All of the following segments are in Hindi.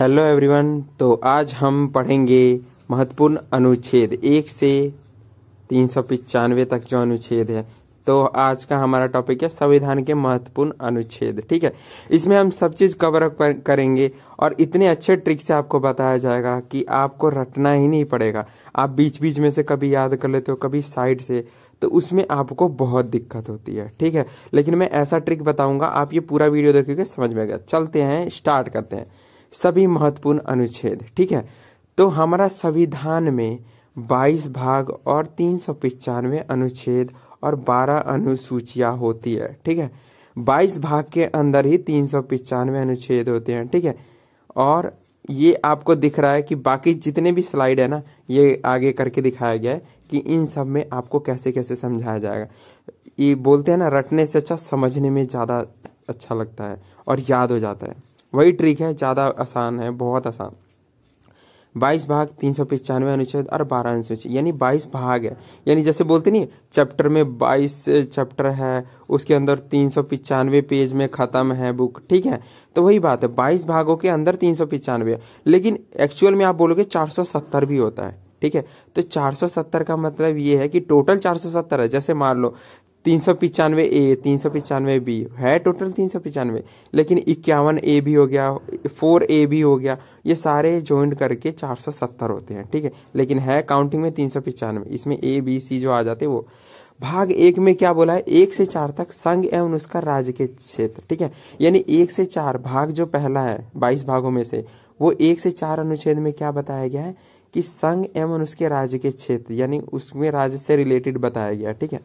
हेलो एवरीवन तो आज हम पढ़ेंगे महत्वपूर्ण अनुच्छेद एक से तीन सौ पचानवे तक जो अनुच्छेद है तो आज का हमारा टॉपिक है संविधान के महत्वपूर्ण अनुच्छेद ठीक है इसमें हम सब चीज कवर अप करेंगे और इतने अच्छे ट्रिक से आपको बताया जाएगा कि आपको रटना ही नहीं पड़ेगा आप बीच बीच में से कभी याद कर लेते हो कभी साइड से तो उसमें आपको बहुत दिक्कत होती है ठीक है लेकिन मैं ऐसा ट्रिक बताऊंगा आप ये पूरा वीडियो देखोगे समझ में आएगा चलते हैं स्टार्ट करते हैं सभी महत्वपूर्ण अनुच्छेद ठीक है तो हमारा संविधान में 22 भाग और तीन सौ अनुच्छेद और 12 अनुसूचिया होती है ठीक है 22 भाग के अंदर ही तीन सौ अनुच्छेद होते हैं ठीक है और ये आपको दिख रहा है कि बाकी जितने भी स्लाइड है ना ये आगे करके दिखाया गया है कि इन सब में आपको कैसे कैसे समझाया जाएगा ये बोलते हैं ना रटने से अच्छा समझने में ज़्यादा अच्छा लगता है और याद हो जाता है वही ट्रिक है ज़्यादा आसान है बहुत आसान बाईस भाग तीन सौ पचानवे अनुच्छेद और बारह अनुसूचित यानी बाईस भाग है यानी जैसे बोलते नहीं चैप्टर में बाईस चैप्टर है उसके अंदर तीन सौ पचानवे पेज में ख़त्म है बुक ठीक है तो वही बात है बाईस भागों के अंदर तीन सौ पचानवे लेकिन एक्चुअल में आप बोलोगे चार सौ सत्तर भी होता है ठीक है तो चार सौ सत्तर का मतलब ये है कि टोटल चार सौ सत्तर है जैसे मान लो तीन सौ पिचानवे ए तीन सौ पिचानवे बी है टोटल तीन सौ पिचानवे लेकिन इक्यावन ए भी हो गया फोर ए भी हो गया ये सारे ज्वाइंट करके चार सौ सत्तर होते हैं ठीक है लेकिन है काउंटिंग में तीन सौ पिचानवे इसमें ए बी सी जो आ जाते वो भाग एक में क्या बोला है एक से चार तक संघ एवं उसका राज्य के क्षेत्र ठीक है यानी एक से चार भाग जो पहला है बाईस भागों में से वो एक से चार अनुच्छेद में क्या बताया गया है कि संघ एवं उसके राज्य के क्षेत्र यानी उसमें राज्य से रिलेटेड बताया गया ठीक है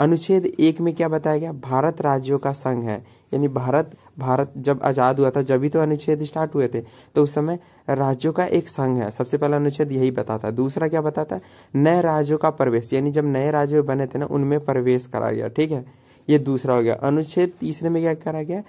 अनुच्छेद एक में क्या बताया गया भारत राज्यों का संघ है यानी भारत भारत जब आज़ाद हुआ था जब भी तो अनुच्छेद स्टार्ट हुए थे तो उस समय राज्यों का एक संघ है सबसे पहला अनुच्छेद यही बताता है दूसरा क्या बताता है नए राज्यों का प्रवेश यानी जब नए राज्य बने थे ना उनमें प्रवेश कराया गया ठीक है ये दूसरा हो गया अनुच्छेद तीसरे में क्या करा गया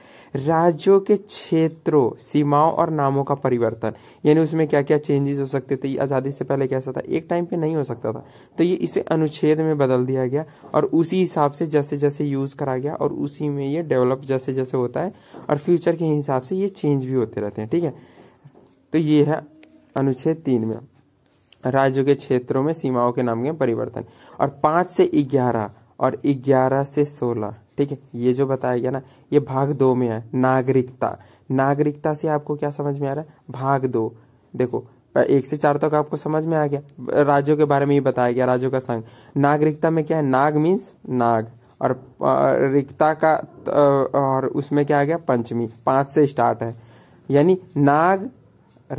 राज्यों के क्षेत्रों सीमाओं और नामों का परिवर्तन यानी उसमें क्या क्या चेंजेस हो सकते थे आज़ादी से पहले कैसा था एक टाइम पे नहीं हो सकता था तो ये इसे अनुच्छेद में बदल दिया गया और उसी हिसाब से जैसे जैसे यूज़ करा गया और उसी में ये डेवलप जैसे जैसे होता है और फ्यूचर के हिसाब से ये चेंज भी होते रहते हैं ठीक है तो ये है अनुच्छेद तीन में राज्यों के क्षेत्रों में सीमाओं के नाम के परिवर्तन और पांच से ग्यारह और ग्यारह से सोलह ठीक है ये जो बताया गया ना ये भाग दो में है नागरिकता नागरिकता से आपको क्या समझ में आ रहा है भाग दो देखो एक से चार तक तो आपको समझ में आ गया राज्यों के बारे में ही बताया गया राज्यों का संघ नागरिकता में क्या है नाग मीन्स नाग और रिक्ता का और उसमें क्या आ गया पंचमी पांच से स्टार्ट है यानी नाग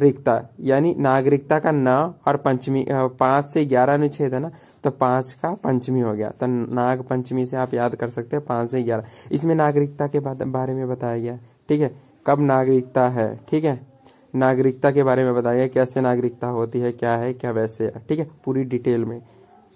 रिक्ता यानी नागरिकता का न ना और पंचमी पांच से ग्यारह अनुच्छेद है ना तो पाँच का पंचमी हो गया तो नाग पंचमी से आप याद कर सकते हैं पाँच से ग्यारह इसमें नागरिकता के बारे में बताया गया ठीक है कब नागरिकता है ठीक है नागरिकता के बारे में बताया कैसे नागरिकता होती है क्या है क्या वैसे है ठीक है पूरी डिटेल में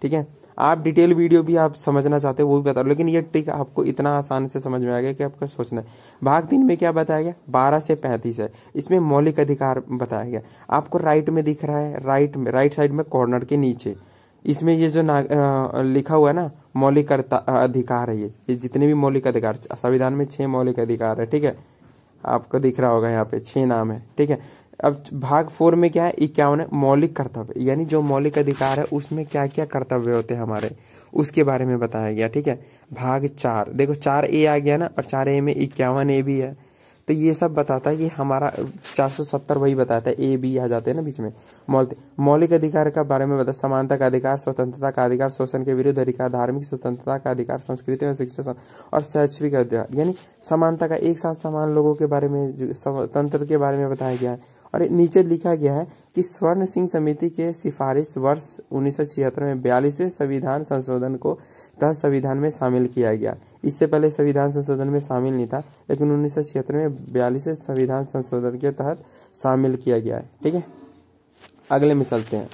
ठीक है आप डिटेल वीडियो भी आप समझना चाहते हो वो भी बता लेकिन ये ट्रिक आपको इतना आसान से समझ में आ गया कि आपको सोचना है भाग तीन में क्या बताया गया बारह से पैंतीस है इसमें मौलिक अधिकार बताया गया आपको राइट में दिख रहा है राइट में राइट साइड में कॉर्नर के नीचे इसमें ये जो ना आ, लिखा हुआ है ना मौलिक अधिकार है ये ये जितने भी मौलिक अधिकार संविधान में छह मौलिक अधिकार है ठीक है आपको दिख रहा होगा यहाँ पे छह नाम है ठीक है अब भाग फोर में क्या है इक्यावन मौलिक कर्तव्य यानी जो मौलिक अधिकार है उसमें क्या क्या कर्तव्य होते हैं हमारे उसके बारे में बताया गया ठीक है भाग चार देखो चार ए आ गया ना और चार ए में इक्यावन ए भी है तो ये सब बताता है कि हमारा चार सौ सत्तर वही बताता है ए बी आ जाते हैं ना बीच में मौलिक मौलिक अधिकार का बारे में बता समानता का अधिकार स्वतंत्रता का अधिकार शोषण के विरुद्ध अधिकार धार्मिक स्वतंत्रता का अधिकार संस्कृति में शिक्षा और शैक्षणिक अधिकार यानी समानता का एक साथ समान लोगों के बारे में स्वतंत्र के बारे में बताया गया है और नीचे लिखा गया है कि स्वर्ण सिंह समिति के सिफारिश वर्ष उन्नीस में बयालीसवें संविधान संशोधन को तहत संविधान में शामिल किया गया इससे पहले संविधान संशोधन में शामिल नहीं था लेकिन उन्नीस में बयालीसवें संविधान संशोधन के तहत शामिल किया गया है ठीक है अगले में चलते हैं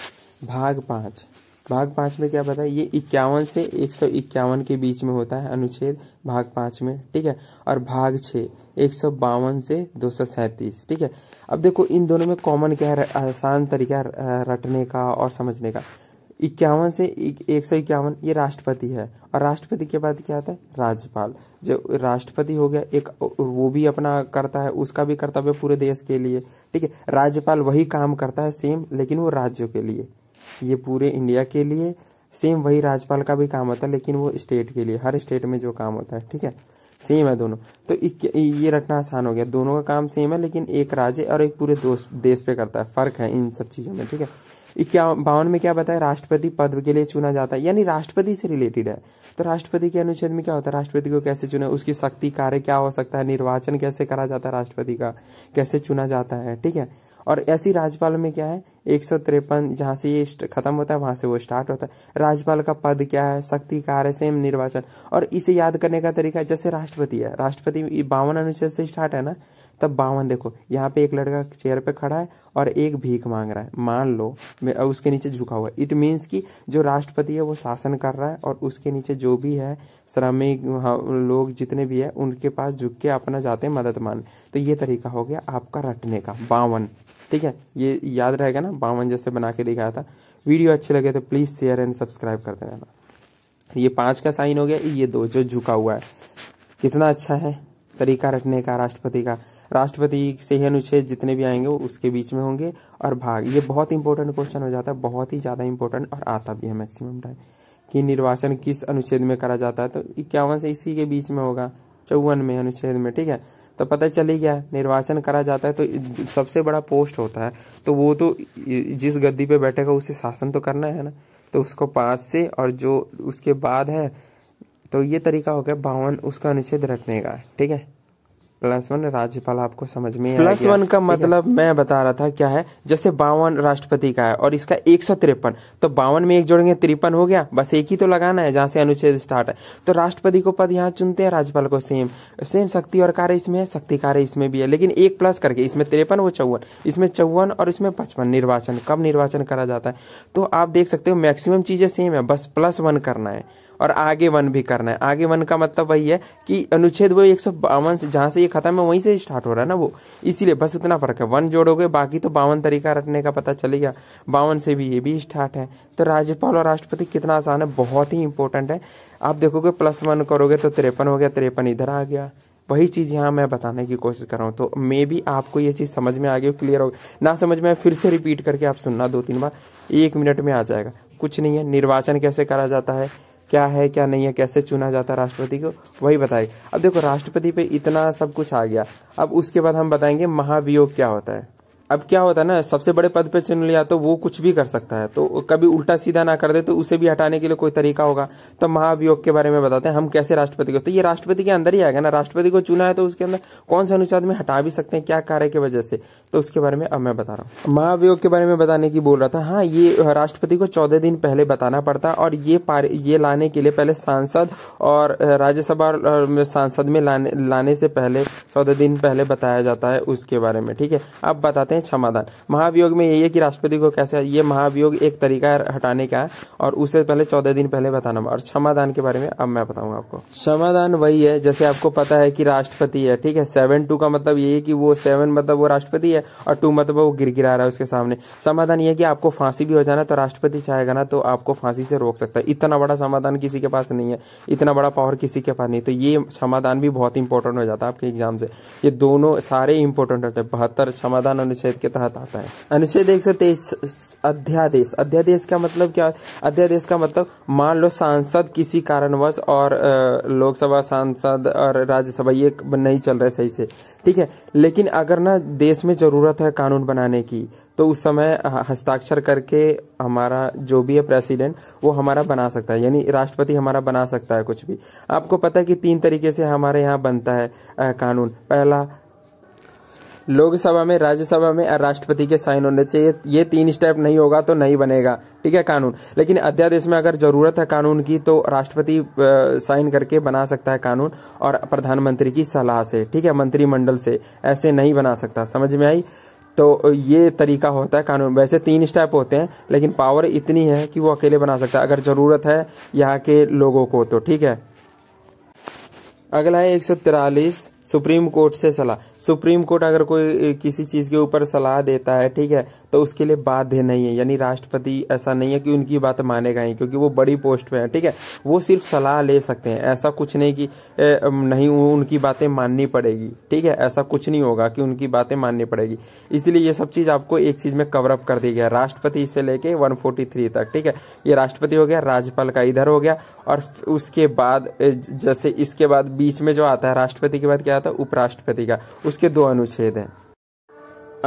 भाग पाँच भाग पाँच में क्या बताया ये इक्यावन से एक सौ इक्यावन के बीच में होता है अनुच्छेद भाग पाँच में ठीक है और भाग छः एक सौ बावन से दो सौ सैंतीस ठीक है अब देखो इन दोनों में कॉमन क्या है आसान तरीका रटने का और समझने का इक्यावन से एक सौ इक्यावन ये राष्ट्रपति है और राष्ट्रपति के बाद क्या आता है राज्यपाल जो राष्ट्रपति हो गया एक वो भी अपना करता है उसका भी कर्तव्य पूरे देश के लिए ठीक है राज्यपाल वही काम करता है सेम लेकिन वो राज्यों के लिए ये पूरे इंडिया के लिए सेम वही राज्यपाल का भी काम होता है लेकिन वो स्टेट के लिए हर स्टेट में जो काम होता है ठीक है सेम है दोनों तो ये रखना आसान हो गया दोनों का काम सेम है लेकिन एक राज्य और एक पूरे देश पे करता है फर्क है इन सब चीज़ों में ठीक है इक्यावन बावन में क्या बताया राष्ट्रपति पद के लिए चुना जाता है यानी राष्ट्रपति से रिलेटेड है तो राष्ट्रपति के अनुच्छेद में क्या होता है राष्ट्रपति को कैसे चुना उसकी शक्ति कार्य क्या हो सकता है निर्वाचन कैसे करा जाता है राष्ट्रपति का कैसे चुना जाता है ठीक है और ऐसी राज्यपाल में क्या है एक सौ तिरपन जहाँ से ये खत्म होता है वहां से वो स्टार्ट होता है राज्यपाल का पद क्या है शक्ति कार्य सेम निर्वाचन और इसे याद करने का तरीका जैसे राष्ट्रपति है राष्ट्रपति बावन अनुच्छेद से स्टार्ट है ना तब बावन देखो यहाँ पे एक लड़का चेयर पे खड़ा है और एक भीख मांग रहा है मान लो मैं उसके नीचे झुका हुआ है इट मीन्स कि जो राष्ट्रपति है वो शासन कर रहा है और उसके नीचे जो भी है श्रमिक हाँ, लोग जितने भी है उनके पास झुक के अपना जाते हैं मदद मान तो ये तरीका हो गया आपका रटने का बावन ठीक है ये याद रहेगा ना बावन जैसे बना के दिखाया था वीडियो अच्छे लगे तो प्लीज़ शेयर एंड सब्सक्राइब करते रहना ये पांच का साइन हो गया ये दो जो झुका हुआ है कितना अच्छा है तरीका रटने का राष्ट्रपति का राष्ट्रपति से ही अनुच्छेद जितने भी आएंगे वो उसके बीच में होंगे और भाग ये बहुत इंपॉर्टेंट क्वेश्चन हो जाता है बहुत ही ज़्यादा इंपॉर्टेंट और आता भी है मैक्सिमम टाइम कि निर्वाचन किस अनुच्छेद में करा जाता है तो इक्यावन से इसी के बीच में होगा चौवन में अनुच्छेद में ठीक है तो पता चल ही गया निर्वाचन करा जाता है तो सबसे बड़ा पोस्ट होता है तो वो तो जिस गद्दी पे बैठेगा उसे शासन तो करना है ना तो उसको पाँच से और जो उसके बाद है तो ये तरीका हो गया बावन उसका अनुच्छेद रखने का ठीक है प्लस वन राज्यपाल आपको समझ में प्लस वन का मतलब मैं बता रहा था क्या है जैसे बावन राष्ट्रपति का है और इसका एक सौ तिरपन तो बावन में एक जोड़ेंगे तिरपन हो गया बस एक ही तो लगाना है जहां से अनुच्छेद स्टार्ट है तो राष्ट्रपति को पद यहाँ चुनते हैं राज्यपाल को सेम सेम शक्ति और कार्य इसमें है शक्ति कार्य इसमें भी है लेकिन एक प्लस करके इसमें तिरपन वो चौवन इसमें चौवन और इसमें पचपन निर्वाचन कब निर्वाचन करा जाता है तो आप देख सकते हो मैक्सिमम चीज़ें सेम है बस प्लस वन करना है और आगे वन भी करना है आगे वन का मतलब वही है कि अनुच्छेद वो एक सौ बावन से जहाँ से ये ख़त्म है वहीं से स्टार्ट हो रहा है ना वो इसीलिए बस उतना फ़र्क है वन जोड़ोगे बाकी तो बावन तरीका रटने का पता चलेगा बावन से भी ये भी स्टार्ट है तो राज्यपाल और राष्ट्रपति कितना आसान है बहुत ही इंपॉर्टेंट है आप देखोगे प्लस वन करोगे तो तिरपन हो गया तिरपन इधर आ गया वही चीज़ यहाँ मैं बताने की कोशिश कर रहा हूँ तो मे भी आपको ये चीज़ समझ में आ गई क्लियर हो ना समझ में फिर से रिपीट करके आप सुनना दो तीन बार एक मिनट में आ जाएगा कुछ नहीं है निर्वाचन कैसे करा जाता है क्या है क्या नहीं है कैसे चुना जाता है राष्ट्रपति को वही बताए अब देखो राष्ट्रपति पे इतना सब कुछ आ गया अब उसके बाद हम बताएंगे महाभियोग क्या होता है अब क्या होता है ना सबसे बड़े पद पर चुन लिया तो वो कुछ भी कर सकता है तो कभी उल्टा सीधा ना कर दे तो उसे भी हटाने के लिए कोई तरीका होगा तो महाभियोग के बारे में बताते हैं हम कैसे राष्ट्रपति को तो ये राष्ट्रपति के अंदर ही आएगा ना राष्ट्रपति को चुना है तो उसके अंदर कौन से अनुच्छेद में हटा भी सकते हैं क्या कार्य की वजह से तो उसके बारे में अब मैं बता रहा हूँ महाभियोग के बारे में बताने की बोल रहा था हाँ ये राष्ट्रपति को चौदह दिन पहले बताना पड़ता और ये ये लाने के लिए पहले सांसद और राज्यसभा सांसद में लाने लाने से पहले चौदह दिन पहले बताया जाता है उसके बारे में ठीक है अब बताते हैं क्षमादान महाभियोग में यही है कि राष्ट्रपति को कैसे ये महाभियोग एक तरीका हटाने का है और उससे पहले चौदह दिन पहले बताना और क्षमादान के बारे में अब मैं बताऊंगा आपको क्षमादान वही है जैसे आपको पता है कि राष्ट्रपति है ठीक है सेवन टू का मतलब ये है कि वो सेवन मतलब वो राष्ट्रपति है और टू मतलब वो गिर गिरा रहा है उसके सामने समाधान यह कि आपको फांसी भी हो जाना तो राष्ट्रपति चाहेगा ना तो आपको फांसी से रोक सकता है इतना बड़ा समाधान किसी के पास नहीं है इतना बड़ा पावर किसी के पास नहीं तो ये समाधान भी बहुत इंपॉर्टेंट हो जाता है आपके एग्जाम से ये दोनों सारे इंपॉर्टेंट होते हैं बहत्तर समाधान अनुच्छेद अनुच्छेद के तहत आता है अनुच्छेद एक सौ तेईस अध्यादेश अध्यादेश का मतलब क्या अध्यादेश का मतलब मान लो सांसद किसी कारणवश और लोकसभा सांसद और राज्यसभा ये नहीं चल रहे सही से ठीक है लेकिन अगर ना देश में ज़रूरत है कानून बनाने की तो उस समय हस्ताक्षर करके हमारा जो भी है प्रेसिडेंट वो हमारा बना सकता है यानी राष्ट्रपति हमारा बना सकता है कुछ भी आपको पता है कि तीन तरीके से हमारे यहाँ बनता है आ, कानून पहला लोकसभा में राज्यसभा में और राष्ट्रपति के साइन होने चाहिए ये तीन स्टेप नहीं होगा तो नहीं बनेगा ठीक है कानून लेकिन अध्यादेश में अगर ज़रूरत है कानून की तो राष्ट्रपति साइन करके बना सकता है कानून और प्रधानमंत्री की सलाह से ठीक है मंत्रिमंडल से ऐसे नहीं बना सकता समझ में आई तो ये तरीका होता है कानून वैसे तीन स्टेप होते हैं लेकिन पावर इतनी है कि वो अकेले बना सकता है अगर ज़रूरत है यहाँ के लोगों को तो ठीक है अगला है एक सुप्रीम कोर्ट से सलाह सुप्रीम कोर्ट अगर कोई किसी चीज़ के ऊपर सलाह देता है ठीक है तो उसके लिए बाध्य नहीं है यानी राष्ट्रपति ऐसा नहीं है कि उनकी बात मानेगा ही क्योंकि वो बड़ी पोस्ट पे है ठीक है वो सिर्फ सलाह ले सकते हैं ऐसा कुछ नहीं कि ए, नहीं उनकी बातें माननी पड़ेगी ठीक है ऐसा कुछ नहीं होगा कि उनकी बातें माननी पड़ेगी इसलिए ये सब चीज़ आपको एक चीज़ में कवरअप कर दी गया राष्ट्रपति से लेके वन तक ठीक है ये राष्ट्रपति हो गया राज्यपाल का इधर हो गया और उसके बाद जैसे इसके बाद बीच में जो आता है राष्ट्रपति के बाद क्या आता है उपराष्ट्रपति का उस उसके दो अनुच्छेद हैं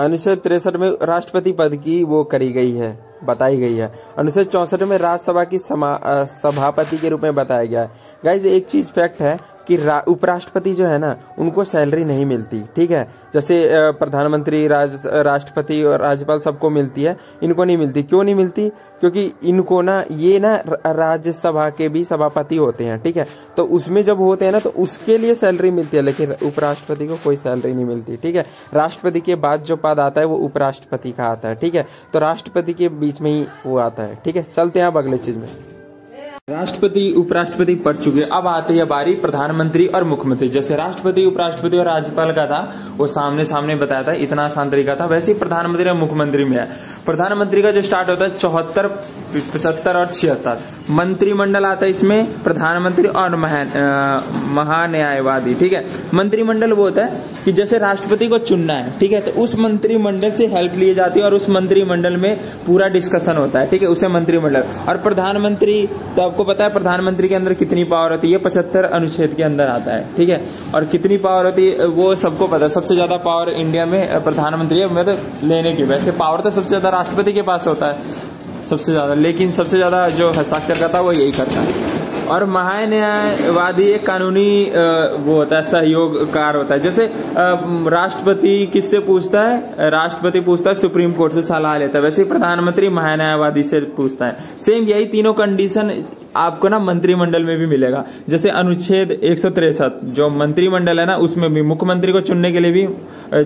अनुच्छेद तिरसठ में राष्ट्रपति पद की वो करी गई है बताई गई है अनुच्छेद चौसठ में राज्यसभा की सभापति के रूप में बताया गया है गाइज एक चीज फैक्ट है कि उपराष्ट्रपति जो है ना उनको सैलरी नहीं मिलती ठीक है जैसे प्रधानमंत्री राज राष्ट्रपति और राज्यपाल सबको मिलती है इनको नहीं मिलती क्यों नहीं मिलती क्योंकि इनको ना ये ना राज्यसभा के भी सभापति होते हैं ठीक है तो उसमें जब होते हैं ना तो उसके लिए सैलरी मिलती है लेकिन उपराष्ट्रपति को कोई सैलरी नहीं मिलती ठीक है राष्ट्रपति के बाद जो पद आता है वो उपराष्ट्रपति का आता है ठीक है तो राष्ट्रपति के बीच में ही वो आता है ठीक है चलते हैं अब अगले चीज़ में राष्ट्रपति उपराष्ट्रपति पढ़ चुके अब आते हैं बारी प्रधानमंत्री और मुख्यमंत्री जैसे राष्ट्रपति उपराष्ट्रपति और राज्यपाल का था वो सामने सामने बताया था इतना आसान तरीका था वैसे ही प्रधानमंत्री और मुख्यमंत्री में है प्रधानमंत्री का जो स्टार्ट होता है चौहत्तर पचहत्तर और छिहत्तर मंत्रिमंडल आता है इसमें प्रधानमंत्री और महान्यायवादी ठीक है मंत्रिमंडल वो होता है कि जैसे राष्ट्रपति को चुनना है ठीक है तो उस मंत्रिमंडल से हेल्प लिए जाती है और उस मंत्रिमंडल में पूरा डिस्कशन होता है ठीक है उसे मंत्रिमंडल और प्रधानमंत्री तो आपको पता है प्रधानमंत्री के अंदर कितनी पावर होती है पचहत्तर अनुच्छेद के अंदर आता है ठीक है और कितनी पावर होती है वो सबको पता है सबसे ज्यादा पावर इंडिया में प्रधानमंत्री मतलब लेने की वैसे पावर तो सबसे ज्यादा राष्ट्रपति के पास होता है सबसे ज़्यादा लेकिन सबसे ज़्यादा जो हस्ताक्षर करता है वो यही करता है और महान्यायवादी एक कानूनी वो होता है सहयोगकार होता है जैसे राष्ट्रपति किससे पूछता है राष्ट्रपति पूछता है सुप्रीम कोर्ट से सलाह लेता है वैसे प्रधानमंत्री महान्यायवादी से पूछता है सेम यही तीनों कंडीशन आपको ना मंत्रिमंडल में भी मिलेगा जैसे अनुच्छेद एक जो मंत्रिमंडल है ना उसमें भी मुख्यमंत्री को चुनने के लिए भी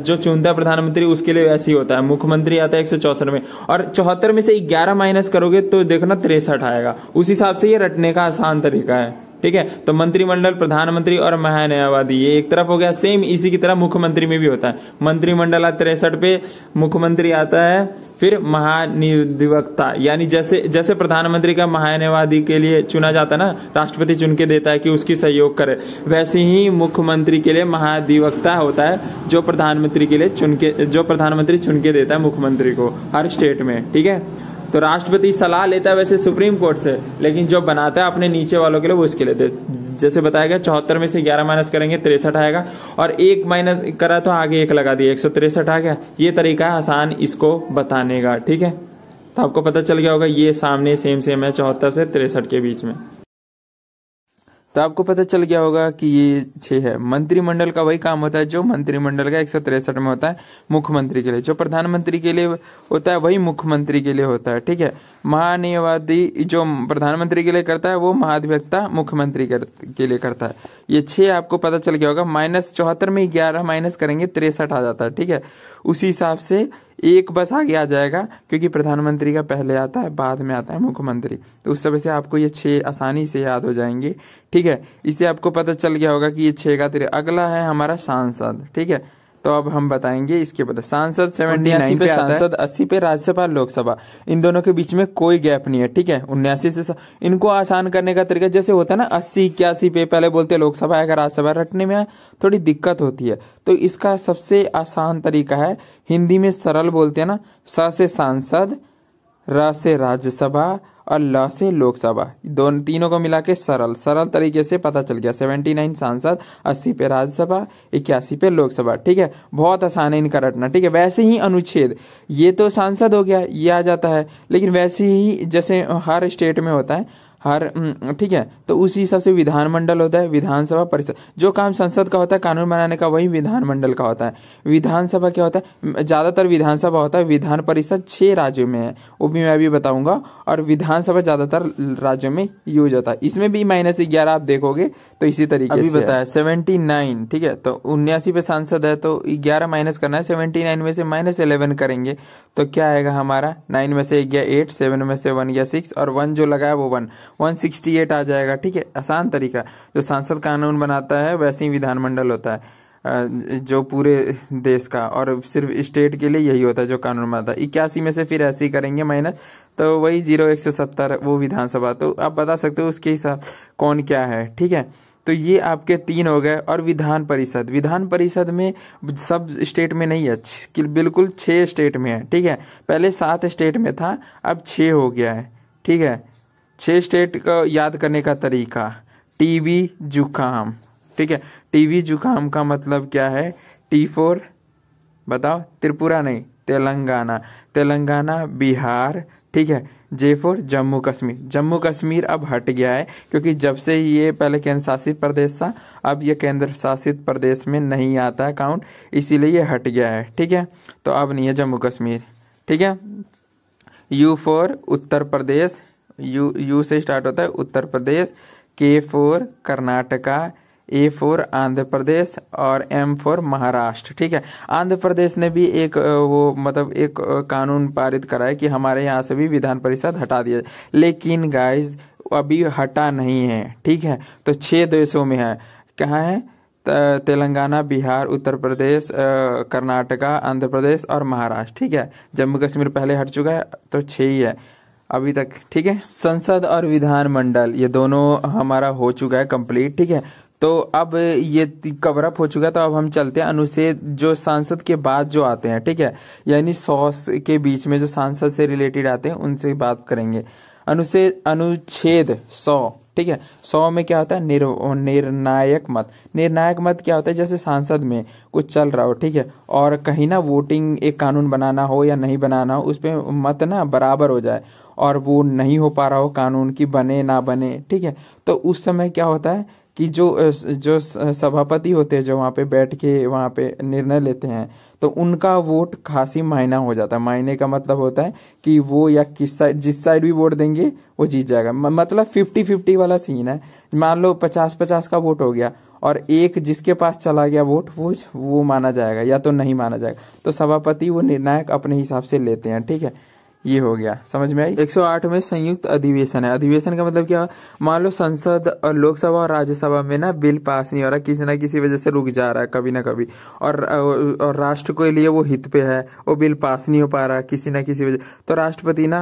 जो चुनता है प्रधानमंत्री उसके लिए ऐसे ही होता है मुख्यमंत्री आता है एक में और चौहत्तर में से ग्यारह माइनस करोगे तो देखना तिरसठ आएगा उस हिसाब से ये रटने का आसान तरीका है ठीक है तो मंत्रिमंडल प्रधानमंत्री और महान्यायवादी ये एक तरफ हो गया सेम इसी की तरह मुख्यमंत्री में भी होता है मंत्रिमंडल तिरसठ पे मुख्यमंत्री आता है फिर महानिधिवक्ता यानी जैसे जैसे प्रधानमंत्री का महान्यायवादी के लिए चुना जाता है ना राष्ट्रपति चुन के देता है कि उसकी सहयोग करे वैसे ही मुख्यमंत्री के लिए महाधिवक्ता होता है जो प्रधानमंत्री के लिए चुन के जो प्रधानमंत्री चुन के देता है मुख्यमंत्री को हर स्टेट में ठीक है तो राष्ट्रपति सलाह लेता है वैसे सुप्रीम कोर्ट से लेकिन जो बनाता है अपने नीचे वालों के लिए वो इसके लिए जैसे बताया गया चौहत्तर में से ग्यारह माइनस करेंगे तिरसठ आएगा और एक माइनस करा तो आगे एक लगा दिया एक सौ तिरसठ आ गया ये तरीका है आसान इसको बताने का ठीक है तो आपको पता चल गया होगा ये सामने सेम सेम है चौहत्तर से तिरसठ के बीच में तो आपको पता चल गया होगा कि ये छे है मंत्रिमंडल का वही काम होता है जो मंत्रिमंडल का एक में होता है मुख्यमंत्री के लिए जो प्रधानमंत्री के लिए होता है वही मुख्यमंत्री के लिए होता है ठीक है महानियवादी जो प्रधानमंत्री के लिए करता है वो महाधिवक्ता मुख्यमंत्री के लिए करता है ये छह आपको पता चल गया होगा माइनस चौहत्तर में ग्यारह माइनस करेंगे तिरसठ आ जाता है ठीक है उसी हिसाब से एक बस आगे आ जाएगा क्योंकि प्रधानमंत्री का पहले आता है बाद में आता है मुख्यमंत्री तो उस समय से आपको ये छह आसानी से याद हो जाएंगे ठीक है इससे आपको पता चल गया होगा कि ये छह का तेरे अगला है हमारा सांसद ठीक है तो अब हम बताएंगे इसके बाद सांसद सेवेंटी नाइन पे सांसद अस्सी पे राज्यसभा लोकसभा इन दोनों के बीच में कोई गैप नहीं है ठीक है उन्यासी से इनको आसान करने का तरीका जैसे होता है ना अस्सी इक्यासी पे पहले बोलते लोकसभा अगर राज्यसभा रटने में थोड़ी दिक्कत होती है तो इसका सबसे आसान तरीका है हिंदी में सरल बोलते हैं ना स से सांसद र से राज्यसभा और ल से लोकसभा दोनों तीनों को मिला के सरल सरल तरीके से पता चल गया सेवेंटी नाइन सांसद अस्सी पे राज्यसभा इक्यासी पे लोकसभा ठीक है बहुत आसान है इनका रटना ठीक है वैसे ही अनुच्छेद ये तो सांसद हो गया ये आ जाता है लेकिन वैसे ही जैसे हर स्टेट में होता है हर ठीक है तो उसी हिसाब से विधानमंडल होता है विधानसभा परिषद जो काम संसद का होता है कानून बनाने का वही विधानमंडल का होता है विधानसभा क्या होता है ज़्यादातर विधानसभा होता है विधान परिषद छः राज्यों में है वो भी मैं अभी बताऊंगा और विधानसभा ज़्यादातर राज्यों में यूज होता है इसमें भी माइनस ग्यारह आप देखोगे तो इसी तरीके अभी से बताया सेवेंटी नाइन ठीक है तो उन्यासी पे सांसद है तो ग्यारह माइनस करना है सेवेंटी नाइन में से माइनस इलेवन करेंगे तो क्या आएगा हमारा नाइन में से एक गया एट सेवन में से वन गया सिक्स और वन जो लगाया वो वन 168 आ जाएगा ठीक है आसान तरीका जो सांसद कानून बनाता है वैसे ही विधानमंडल होता है जो पूरे देश का और सिर्फ स्टेट के लिए यही होता है जो कानून बनाता है इक्यासी में से फिर ऐसे ही करेंगे माइनस तो वही जीरो एक सौ सत्तर वो विधानसभा तो आप बता सकते हो उसके हिसाब कौन क्या है ठीक है तो ये आपके तीन हो गए और विधान परिषद विधान परिषद में सब स्टेट में नहीं है बिल्कुल छः स्टेट में है ठीक है पहले सात स्टेट में था अब छः हो गया है ठीक है छह स्टेट का याद करने का तरीका टीवी जुकाम ठीक है टीवी जुकाम का मतलब क्या है टी फोर बताओ त्रिपुरा नहीं तेलंगाना तेलंगाना बिहार ठीक है जे फोर जम्मू कश्मीर जम्मू कश्मीर अब हट गया है क्योंकि जब से ये पहले केंद्र शासित प्रदेश था अब ये केंद्र शासित प्रदेश में नहीं आता है काउंट इसीलिए ये हट गया है ठीक है तो अब नहीं है जम्मू कश्मीर ठीक है U for Uttar Pradesh U U से स्टार्ट होता है Uttar Pradesh K for Karnataka A for Andhra Pradesh और एम फोर महाराष्ट्र ठीक है आंध्र प्रदेश ने भी एक वो मतलब एक कानून पारित करा है कि हमारे यहाँ से भी विधान परिषद हटा दिया जाए लेकिन गाइस अभी हटा नहीं है ठीक है तो छः देशों में है कहाँ है तेलंगाना बिहार उत्तर प्रदेश कर्नाटका आंध्र प्रदेश और महाराष्ट्र ठीक है जम्मू कश्मीर पहले हट चुका है तो छः ही है अभी तक ठीक है संसद और विधानमंडल ये दोनों हमारा हो चुका है कंप्लीट ठीक है तो अब ये कवर अप हो चुका है तो अब हम चलते हैं अनुच्छेद जो सांसद के बाद जो आते हैं ठीक है यानी सौ के बीच में जो सांसद से रिलेटेड आते हैं उनसे बात करेंगे अनुच्छेद अनुच्छेद सौ ठीक है सौ में क्या होता है निर निर्णायक मत निर्णायक मत क्या होता है जैसे सांसद में कुछ चल रहा हो ठीक है और कहीं ना वोटिंग एक कानून बनाना हो या नहीं बनाना हो उस पर मत ना बराबर हो जाए और वो नहीं हो पा रहा हो कानून की बने ना बने ठीक है तो उस समय क्या होता है कि जो जो सभापति होते हैं जो वहाँ पे बैठ के वहाँ पे निर्णय लेते हैं तो उनका वोट खासी मायना हो जाता है मायने का मतलब होता है कि वो या किस साइड जिस साइड भी वोट देंगे वो जीत जाएगा मतलब फिफ्टी फिफ्टी वाला सीन है मान लो पचास पचास का वोट हो गया और एक जिसके पास चला गया वोट वो वो माना जाएगा या तो नहीं माना जाएगा तो सभापति वो निर्णायक अपने हिसाब से लेते हैं ठीक है ये हो गया समझ में आई 108 में संयुक्त अधिवेशन है अधिवेशन का मतलब क्या मान लो संसद और लोकसभा और राज्यसभा में ना बिल पास नहीं हो रहा किसी ना किसी वजह से रुक जा रहा है कभी ना कभी और और राष्ट्र के लिए वो हित पे है वो बिल पास नहीं हो पा रहा किसी ना किसी वजह तो राष्ट्रपति ना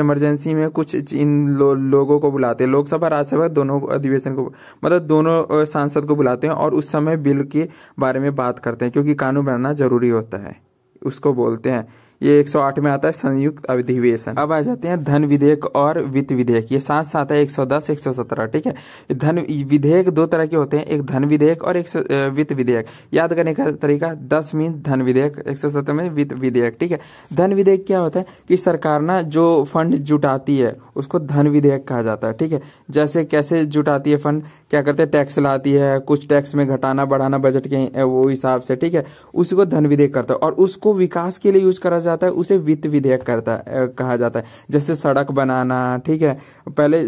इमरजेंसी में कुछ इन लो, लोगों को बुलाते हैं लोकसभा राज्यसभा दोनों अधिवेशन को मतलब दोनों सांसद को बुलाते हैं और उस समय बिल के बारे में बात करते हैं क्योंकि कानून बनाना जरूरी होता है उसको बोलते हैं ये 108 में आता है संयुक्त अधिवेशन अब आ जाते हैं धन विधेयक और वित्त विधेयक ये साथ साथ है 110 117 ठीक है धन विधेयक दो तरह के होते हैं एक धन विधेयक और एक वित्त विधेयक याद करने का तरीका दस मीन धन विधेयक एक में वित्त विधेयक ठीक है धन विधेयक क्या होता है कि सरकार ना जो फंड जुटाती है उसको धन विधेयक कहा जाता है ठीक है जैसे कैसे जुटाती है फंड क्या करते हैं टैक्स लाती है कुछ टैक्स में घटाना बढ़ाना बजट के वो हिसाब से ठीक है उसी को धन विधेयक करता है और उसको विकास के लिए यूज करा जाता है उसे वित्त विधेयक करता है कहा जाता है जैसे सड़क बनाना ठीक है पहले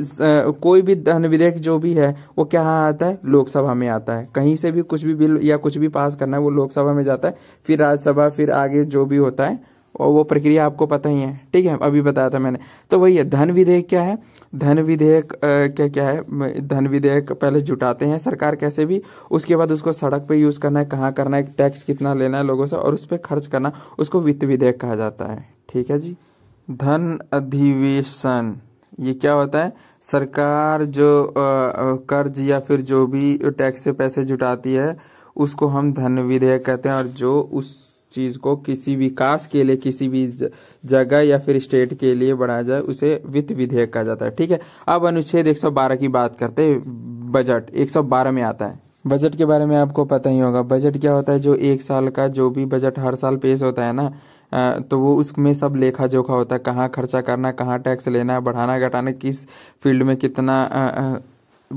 कोई भी धन विधेयक जो भी है वो क्या आता है लोकसभा में आता है कहीं से भी कुछ भी बिल या कुछ भी पास करना है वो लोकसभा में जाता है फिर राज्यसभा फिर आगे जो भी होता है और वो प्रक्रिया आपको पता ही है ठीक है अभी बताया था मैंने तो वही है धन विधेयक क्या है धन विधेयक क्या क्या है धन विधेयक पहले जुटाते हैं सरकार कैसे भी उसके बाद उसको सड़क पे यूज़ करना है कहाँ करना है टैक्स कितना लेना है लोगों से और उस पर खर्च करना उसको वित्त विधेयक कहा जाता है ठीक है जी धन अधिवेशन ये क्या होता है सरकार जो कर्ज या फिर जो भी टैक्स से पैसे जुटाती है उसको हम धन विधेयक कहते हैं और जो उस चीज को किसी विकास के लिए किसी भी जगह या फिर स्टेट के लिए बढ़ाया जाए उसे वित्त विधेयक कहा जाता है ठीक है अब अनुच्छेद 112 की बात करते हैं बजट 112 में आता है बजट के बारे में आपको पता ही होगा बजट क्या होता है जो एक साल का जो भी बजट हर साल पेश होता है ना तो वो उसमें सब लेखा जोखा होता है कहाँ खर्चा करना कहाँ टैक्स लेना है बढ़ाना घटाना किस फील्ड में कितना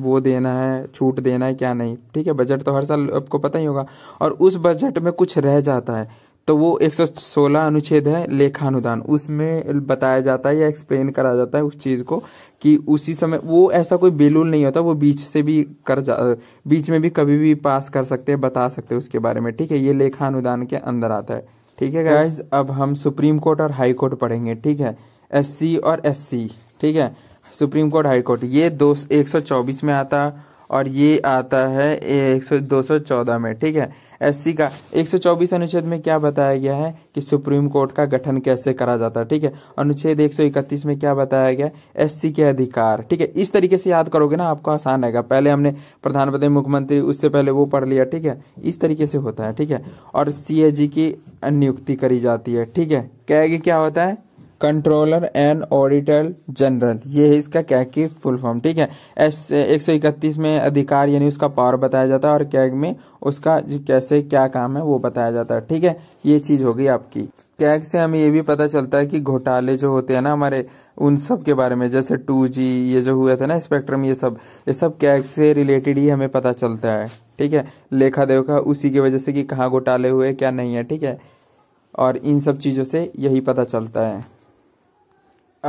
वो देना है छूट देना है क्या नहीं ठीक है बजट तो हर साल आपको पता ही होगा और उस बजट में कुछ रह जाता है तो वो 116 अनुच्छेद है लेखानुदान उसमें बताया जाता है या एक्सप्लेन करा जाता है उस चीज़ को कि उसी समय वो ऐसा कोई बिलूल नहीं होता वो बीच से भी कर जा बीच में भी कभी भी पास कर सकते हैं बता सकते हैं उसके बारे में ठीक है ये लेखानुदान के अंदर आता है ठीक है गाइज अब हम सुप्रीम कोर्ट और हाई कोर्ट पढ़ेंगे ठीक है एस और एस ठीक है सुप्रीम कोर्ट हाई कोर्ट ये दो एक में आता और ये आता है एक सौ दो सौ चौदह में ठीक है एससी का एक सौ चौबीस अनुच्छेद में क्या बताया गया है कि सुप्रीम कोर्ट का गठन कैसे करा जाता है ठीक है अनुच्छेद एक सौ इकतीस में क्या बताया गया एससी के अधिकार ठीक है इस तरीके से याद करोगे ना आपको आसान रहेगा पहले हमने प्रधानमंत्री मुख्यमंत्री उससे पहले वो पढ़ लिया ठीक है इस तरीके से होता है ठीक है और सी की नियुक्ति करी जाती है ठीक है कह क्या होता है कंट्रोलर एंड ऑडिटर जनरल ये है इसका कैग की फुल फॉर्म ठीक है एस एक सौ इकतीस में अधिकार यानी उसका पावर बताया जाता है और कैग में उसका कैसे क्या काम है वो बताया जाता है ठीक है ये चीज होगी आपकी कैग से हमें ये भी पता चलता है कि घोटाले जो होते हैं ना हमारे उन सब के बारे में जैसे टू जी ये जो हुए थे ना स्पेक्ट्रम ये सब ये सब कैग से रिलेटेड ही हमें पता चलता है ठीक है लेखा देखा उसी की वजह से कि कहाँ घोटाले हुए क्या नहीं है ठीक है और इन सब चीज़ों से यही पता चलता है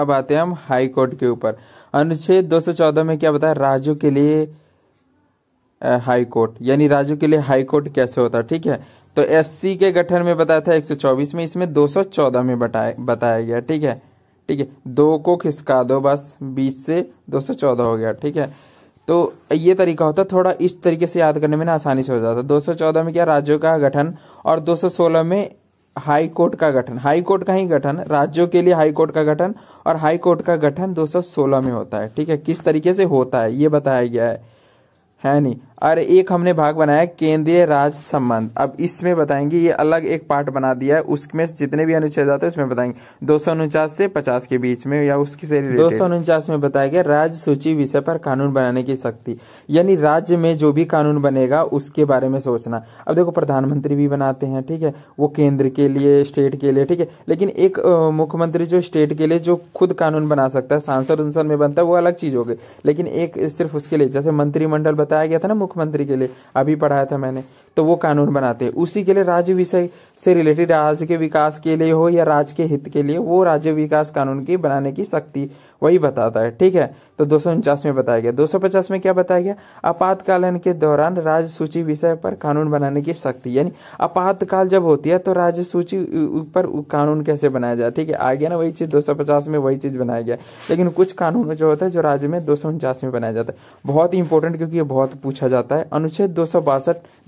अब आते हैं हम हाई कोर्ट के ऊपर अनुच्छेद 214 में क्या बताया राज्यों के लिए हाई कोर्ट यानी राज्यों के लिए हाई कोर्ट कैसे होता है ठीक है तो एससी के गठन में बताया था 124 में इसमें 214 में बताया बताया गया ठीक है ठीक है दो को खिसका दो बस बीस से 214 हो गया ठीक है तो ये तरीका होता है थोड़ा इस तरीके से याद करने में ना आसानी से हो जाता है 214 में क्या राज्यों का गठन और 216 में हाई कोर्ट का गठन हाई कोर्ट का ही गठन राज्यों के लिए हाई कोर्ट का गठन और हाई कोर्ट का गठन 216 में होता है ठीक है किस तरीके से होता है ये बताया गया है है नहीं और एक हमने भाग बनाया केंद्रीय राज संबंध अब इसमें बताएंगे ये अलग एक पार्ट बना दिया है उसमें जितने भी अनुच्छेद आते हैं उसमें बताएंगे दो से पचास के बीच में या उसकी से दो में बताया गया राज्य सूची विषय पर कानून बनाने की शक्ति यानी राज्य में जो भी कानून बनेगा उसके बारे में सोचना अब देखो प्रधानमंत्री भी बनाते हैं ठीक है वो केंद्र के लिए स्टेट के लिए ठीक है लेकिन एक मुख्यमंत्री जो स्टेट के लिए जो खुद कानून बना सकता है सांसद उनसद में बनता है वो अलग चीज हो गई लेकिन एक सिर्फ उसके लिए जैसे मंत्रिमंडल बताया गया था ना मुख्यमंत्री के लिए अभी पढ़ाया था मैंने तो वो कानून बनाते हैं उसी के लिए राज्य विषय से रिलेटेड राज्य के विकास के लिए हो या राज्य के हित के लिए वो राज्य विकास कानून की बनाने की शक्ति वही बताता है ठीक है तो दो में बताया गया दो में क्या बताया गया आपातकालन के दौरान राज्य सूची विषय पर कानून बनाने की शक्ति यानी आपातकाल जब होती है तो राज्य सूची पर कानून कैसे बनाया जाए ठीक है आ गया ना वही चीज़ दो में वही चीज़ बनाया गया लेकिन कुछ कानून जो होता है जो राज्य में दो में बनाया जाता है बहुत इंपॉर्टेंट क्योंकि ये बहुत पूछा जाता है अनुच्छेद दो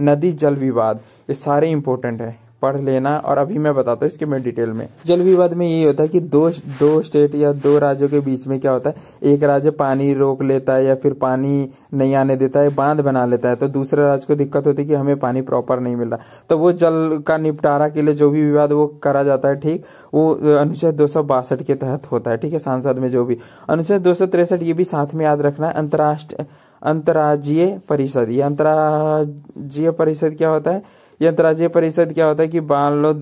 नदी जल विवाद ये सारे इंपॉर्टेंट है पढ़ लेना और अभी मैं बताता हूँ इसके में डिटेल में जल विवाद में यही होता है कि दो दो स्टेट या दो राज्यों के बीच में क्या होता है एक राज्य पानी रोक लेता है या फिर पानी नहीं आने देता है बांध बना लेता है तो दूसरे राज्य को दिक्कत होती है कि हमें पानी प्रॉपर नहीं मिल रहा तो वो जल का निपटारा के लिए जो भी विवाद वो करा जाता है ठीक वो अनुच्छेद दो के तहत होता है ठीक है सांसद में जो भी अनुच्छेद दो ये भी साथ में याद रखना है अंतर्राष्ट्रीय अंतर्राज्यीय परिषद ये अंतर्राज्यीय परिषद क्या होता है ये परिषद क्या होता है कि लो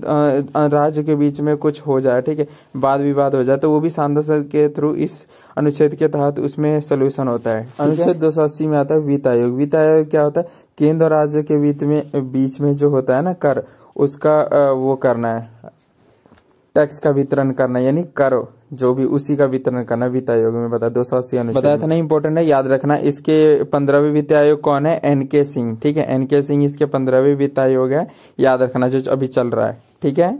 राज्य के बीच में कुछ हो जाए ठीक है वाद विवाद हो जाए तो वो भी सांसद के थ्रू इस अनुच्छेद के तहत उसमें सोल्यूशन होता है अनुच्छेद दो सौ अस्सी में आता है वित्त आयोग वित्त आयोग क्या होता है केंद्र और राज्य के बीच में बीच में जो होता है ना कर उसका वो करना है टैक्स का वितरण करना यानी करो जो भी उसी का वितरण करना वित्त आयोग में बताया दो सौ अस्सी बताया था ना इम्पोर्टेंट है याद रखना इसके पंद्रहवें वित्त आयोग कौन है एन के सिंह ठीक है एन के सिंह इसके पंद्रहवें वित्त आयोग है याद रखना जो अभी चल रहा है ठीक है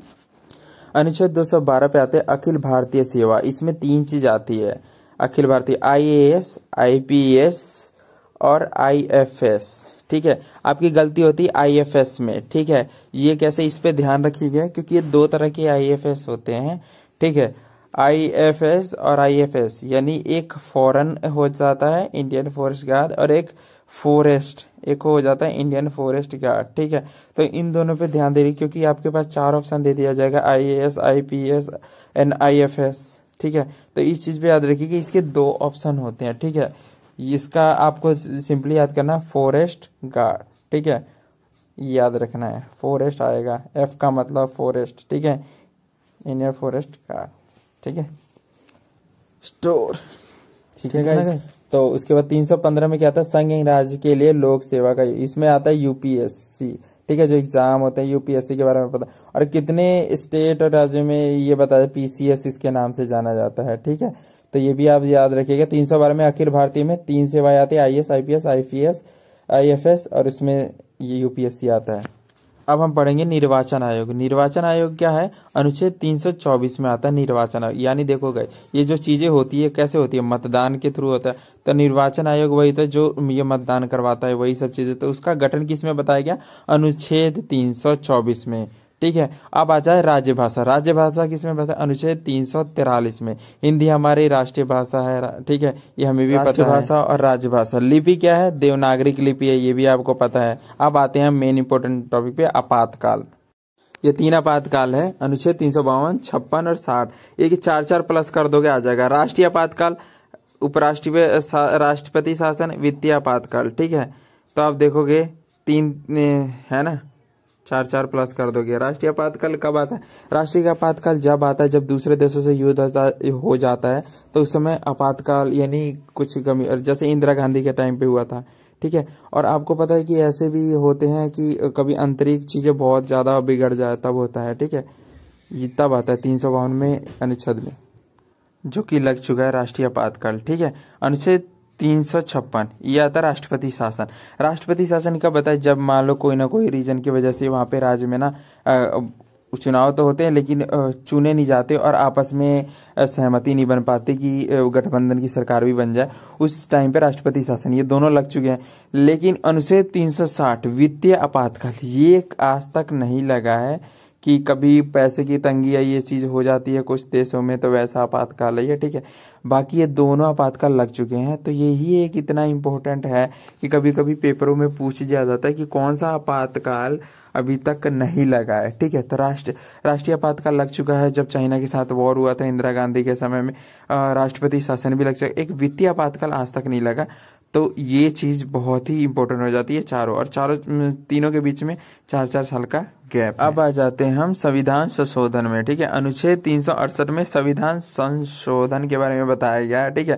अनुच्छेद 212 पे आते हैं अखिल भारतीय सेवा इसमें तीन चीज आती है अखिल भारतीय आईएएस आईपीएस और आईएफएस ठीक है आपकी गलती होती है आईएफएस में ठीक है ये कैसे इस पे ध्यान रखिएगा क्योंकि ये दो तरह के आईएफएस होते हैं ठीक है आईएफएस और आईएफएस यानी एक फॉरन हो जाता है इंडियन फॉरेस्ट गार्ड और एक फॉरेस्ट एक हो जाता है इंडियन फॉरेस्ट गार्ड ठीक है तो इन दोनों पे ध्यान दे रही क्योंकि आपके पास चार ऑप्शन दे दिया जाएगा आईएएस आईपीएस एंड आईएफएस ठीक है तो इस चीज़ पे याद रखिए कि इसके दो ऑप्शन होते हैं ठीक है इसका आपको सिंपली याद करना फॉरेस्ट गार्ड ठीक है याद रखना है फॉरेस्ट आएगा एफ का मतलब फॉरेस्ट ठीक है इंडियन फॉरेस्ट गार्ड ठीक है स्टोर ठीक है गाइस तो उसके बाद 315 में क्या आता है संघ राज्य के लिए लोक सेवा का इसमें आता है यूपीएससी ठीक है जो एग्जाम होते हैं यूपीएससी के बारे में पता और कितने स्टेट और राज्यों में ये बताया पीसीएस इसके नाम से जाना जाता है ठीक है तो ये भी आप याद रखिएगा तीन सौ बारह में अखिल भारतीय में तीन सेवाएं आती है I S I P S I P S I F S और इसमें ये यूपीएससी आता है अब हम पढ़ेंगे निर्वाचन आयोग निर्वाचन आयोग क्या है अनुच्छेद 324 में आता है निर्वाचन आयोग यानी देखो गए ये जो चीज़ें होती है कैसे होती है मतदान के थ्रू होता है तो निर्वाचन आयोग वही था तो जो ये मतदान करवाता है वही सब चीज़ें तो उसका गठन किस में बताया गया अनुच्छेद तीन में ठीक है अब आ जाए राज्य भाषा राज्य भाषा किसमें बता अनुच्छेद तीन सौ तिरालीस में हिंदी हमारी राष्ट्रीय भाषा है ठीक है ये हमें भी पता भाषा और राज्य भाषा लिपि क्या है देवनागरिक लिपि है ये भी आपको पता है अब आते हैं मेन इंपोर्टेंट टॉपिक पे आपातकाल ये तीन आपातकाल है अनुच्छेद तीन सौ बावन छप्पन और साठ ये चार चार प्लस कर दोगे आ जाएगा राष्ट्रीय आपातकाल उपराष्ट्रीय राष्ट्रपति शासन वित्तीय आपातकाल ठीक है तो आप देखोगे तीन है ना चार चार प्लस कर दोगे राष्ट्रीय आपातकाल कब आता है राष्ट्रीय आपातकाल जब आता है जब दूसरे देशों से युद्ध हो जाता है तो उस समय आपातकाल यानी कुछ कमी जैसे इंदिरा गांधी के टाइम पे हुआ था ठीक है और आपको पता है कि ऐसे भी होते हैं कि कभी आंतरिक चीज़ें बहुत ज़्यादा बिगड़ जाए तब होता है ठीक है तब आता है तीन सौ बावन में अनुच्छेद में जो कि लग चुका है राष्ट्रीय आपातकाल ठीक है अनुच्छेद तीन सौ छप्पन यह आता राष्ट्रपति शासन राष्ट्रपति शासन का बताए जब मान लो कोई ना कोई रीजन की वजह से वहाँ पे राज्य में ना चुनाव तो होते हैं लेकिन चुने नहीं जाते और आपस में सहमति नहीं बन पाती कि गठबंधन की सरकार भी बन जाए उस टाइम पे राष्ट्रपति शासन ये दोनों लग चुके हैं लेकिन अनुच्छेद 360 वित्तीय आपातकाल ये आज तक नहीं लगा है कि कभी पैसे की तंगी या ये चीज़ हो जाती है कुछ देशों में तो वैसा आपातकाल है ठीक है बाकी ये दोनों आपातकाल लग चुके हैं तो यही एक इतना इम्पोर्टेंट है कि कभी कभी पेपरों में पूछ दिया जाता है कि कौन सा आपातकाल अभी तक नहीं लगा है ठीक है तो राष्ट्र राष्ट्रीय आपातकाल लग चुका है जब चाइना के साथ वॉर हुआ था इंदिरा गांधी के समय में राष्ट्रपति शासन भी लग चुका एक वित्तीय आपातकाल आज तक नहीं लगा तो ये चीज़ बहुत ही इंपॉर्टेंट हो जाती है चारों और चारों तीनों के बीच में चार चार साल का गैप अब आ जाते हैं हम संविधान संशोधन में ठीक है अनुच्छेद तीन में संविधान संशोधन के बारे में बताया गया है ठीक है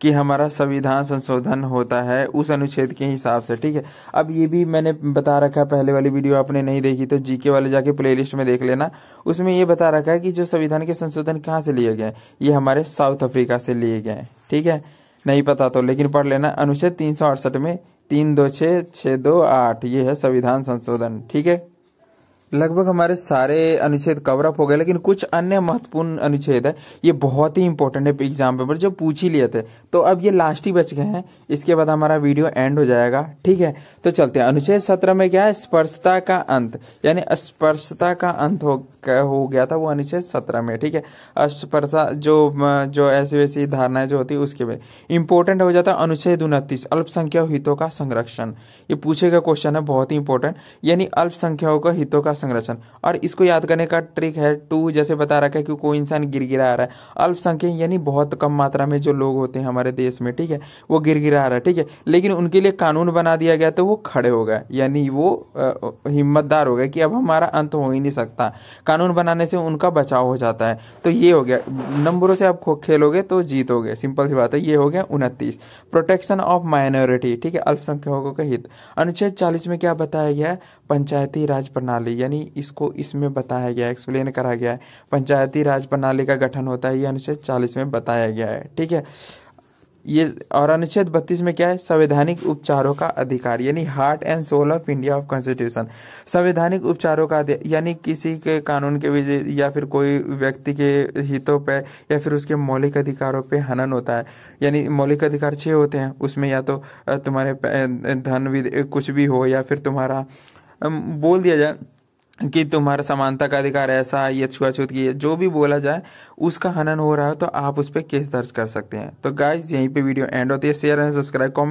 कि हमारा संविधान संशोधन होता है उस अनुच्छेद के हिसाब से ठीक है अब ये भी मैंने बता रखा है पहले वाली वीडियो आपने नहीं देखी तो जीके वाले जाके प्लेलिस्ट में देख लेना उसमें ये बता रखा है कि जो संविधान के संशोधन कहाँ से लिए गए ये हमारे साउथ अफ्रीका से लिए गए ठीक है नहीं पता तो लेकिन पढ़ लेना अनुच्छेद तीन में तीन दो छः छः दो आठ ये है संविधान संशोधन ठीक है लगभग हमारे सारे अनुच्छेद कवर अप हो गए लेकिन कुछ अन्य महत्वपूर्ण अनुच्छेद है ये बहुत ही इंपॉर्टेंट है एग्जाम पेपर जो पूछ ही लिए थे तो अब ये लास्ट ही बच गए हैं इसके बाद हमारा वीडियो एंड हो जाएगा ठीक है तो चलते हैं अनुच्छेद सत्रह में क्या है स्पर्शता का अंत यानी स्पर्शता का अंत हो हो गया था वो अनुच्छेद सत्रह में ठीक है स्पर्शा जो जो ऐसी वैसी धारणाएं जो होती है उसके में इंपॉर्टेंट हो जाता है अनुच्छेद उनतीस अल्पसंख्यक हितों का संरक्षण ये पूछे गए क्वेश्चन है बहुत ही इंपॉर्टेंट यानी अल्पसंख्यकों का हितों का संरक्षण और इसको याद करने का ट्रिक है टू जैसे बता रखा है कि कोई इंसान गिर आ रहा है अल्पसंख्यक यानी बहुत कम मात्रा में जो लोग होते हैं हमारे देश में ठीक है वो गिर गिरा रहा है ठीक है लेकिन उनके लिए कानून बना दिया गया तो वो खड़े हो गए यानी वो हिम्मतदार हो गए कि अब हमारा अंत हो ही नहीं सकता कानून बनाने से उनका बचाव हो जाता है तो ये हो गया नंबरों से आप खेलोगे तो जीतोगे सिंपल सी बात है ये हो गया उनतीस प्रोटेक्शन ऑफ माइनॉरिटी ठीक है अल्पसंख्यकों का हित अनुच्छेद चालीस में क्या बताया गया पंचायती राज प्रणाली यानी यानी इसको इसमें बताया गया एक्सप्लेन करा गया है पंचायती राज प्रणाली का गठन होता है ये अनुच्छेद चालीस में बताया गया है ठीक है ये और अनुच्छेद बत्तीस में क्या है संवैधानिक उपचारों का अधिकार यानी heart and soul of India of constitution संवैधानिक उपचारों का यानी किसी के कानून के विजय या फिर कोई व्यक्ति के हितों पर या फिर उसके मौलिक अधिकारों पे हनन होता है यानी मौलिक अधिकार छह होते हैं उसमें या तो तुम्हारे धन कुछ भी हो या फिर तुम्हारा बोल दिया जाए कि तुम्हारा समानता का अधिकार ऐसा है ये छुआछूत की है जो भी बोला जाए उसका हनन हो रहा है तो आप उस पर केस दर्ज कर सकते हैं तो गाइज यहीं पे वीडियो एंड होती है शेयर एंड सब्सक्राइब कॉमेंट